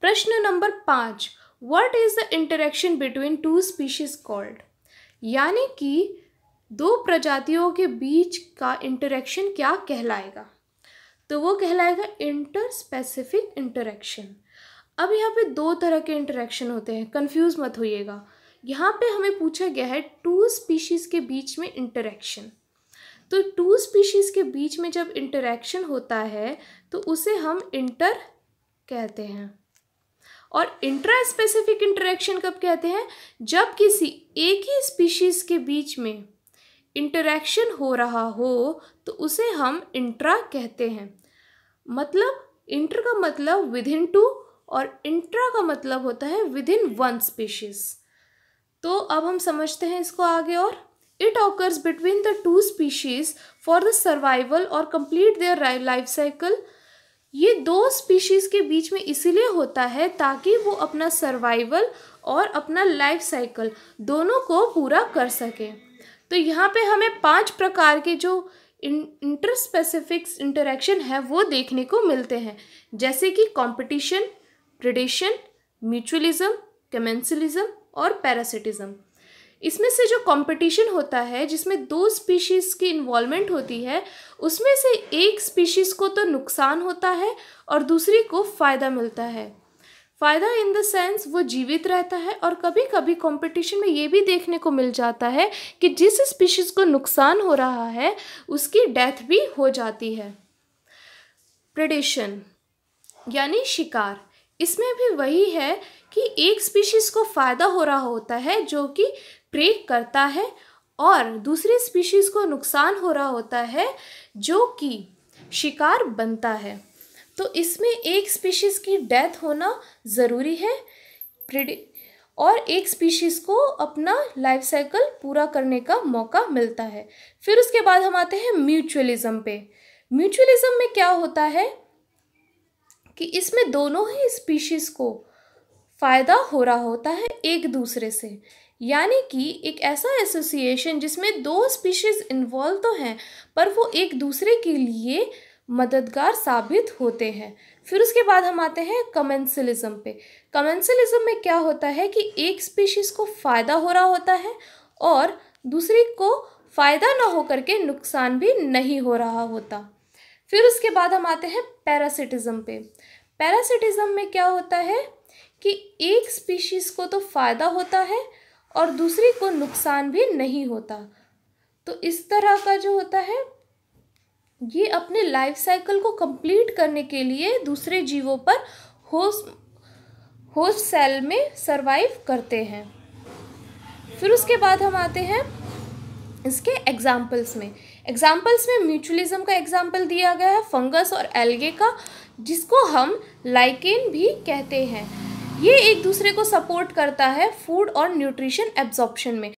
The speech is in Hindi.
प्रश्न नंबर पाँच what is the interaction between two species called यानी कि दो प्रजातियों के बीच का इंटरेक्शन क्या कहलाएगा तो वो कहलाएगा इंटर स्पेसिफिक इंटरेक्शन अब यहाँ पे दो तरह के इंटरेक्शन होते हैं कंफ्यूज मत होइएगा यहाँ पे हमें पूछा गया है टू स्पीशीज़ के बीच में इंटरेक्शन तो टू स्पीशीज़ के बीच में जब इंटरेक्शन होता है तो उसे हम इंटर कहते हैं और इंट्रा स्पेसिफिक इंटरेक्शन कब कहते हैं जब किसी एक ही स्पीशीज़ के बीच में इंटरेक्शन हो रहा हो तो उसे हम इंट्रा कहते हैं मतलब इंटर का मतलब विद इन टू और इंट्रा का मतलब होता है विद इन वन स्पीशीज तो अब हम समझते हैं इसको आगे और it occurs between the two species for the survival और कंप्लीट देयर लाइफ साइकिल ये दो स्पीशीज़ के बीच में इसलिए होता है ताकि वो अपना सर्वाइवल और अपना लाइफ साइकिल दोनों को पूरा कर सके तो यहाँ पे हमें पांच प्रकार के जो इंटर स्पेसिफिक इंटरेक्शन है वो देखने को मिलते हैं जैसे कि कंपटीशन ट्रेडिशन म्यूचुअलिज्म कमेंसलिज्म और पैरासिटिज्म इसमें से जो कंपटीशन होता है जिसमें दो स्पीशीज़ की इन्वॉल्वमेंट होती है उसमें से एक स्पीशीज़ को तो नुकसान होता है और दूसरी को फ़ायदा मिलता है फ़ायदा इन द सेंस वो जीवित रहता है और कभी कभी कंपटीशन में ये भी देखने को मिल जाता है कि जिस स्पीशीज़ को नुकसान हो रहा है उसकी डेथ भी हो जाती है प्रडिशन यानी शिकार इसमें भी वही है कि एक स्पीशीज़ को फ़ायदा हो रहा होता है जो कि प्रे करता है और दूसरी स्पीशीज़ को नुकसान हो रहा होता है जो कि शिकार बनता है तो इसमें एक स्पीशीज़ की डेथ होना ज़रूरी है और एक स्पीशीज़ को अपना लाइफ साइकिल पूरा करने का मौका मिलता है फिर उसके बाद हम आते हैं म्यूचुअलिज़्म पे म्यूचुअलिज़्म में क्या होता है कि इसमें दोनों ही स्पीशीज़ को फ़ायदा हो रहा होता है एक दूसरे से यानी कि एक ऐसा एसोसिएशन जिसमें दो स्पीशीज़ इन्वॉल्व तो हैं पर वो एक दूसरे के लिए मददगार साबित होते हैं फिर उसके बाद हम आते हैं कमेंसलिज्म पे कमेंसलिज्म में क्या होता है कि एक स्पीशीज़ को फ़ायदा हो रहा होता है और दूसरी को फ़ायदा ना हो करके नुकसान भी नहीं हो रहा होता फिर उसके बाद हम आते हैं पैरासिटिज़म पे पैरासिटिज़म में क्या होता है कि एक स्पीशीज़ को तो फ़ायदा होता है और दूसरी को नुकसान भी नहीं होता तो इस तरह का जो होता है ये अपने लाइफ साइकिल को कंप्लीट करने के लिए दूसरे जीवों पर होस्ट होस्ट सेल में सरवाइव करते हैं फिर उसके बाद हम आते हैं इसके एग्जाम्पल्स में एग्जाम्पल्स में म्यूचुअलिज्म का एग्जाम्पल दिया गया है फंगस और एल्गे का जिसको हम लाइकेन भी कहते हैं ये एक दूसरे को सपोर्ट करता है फूड और न्यूट्रिशन एब्जॉर्प्शन में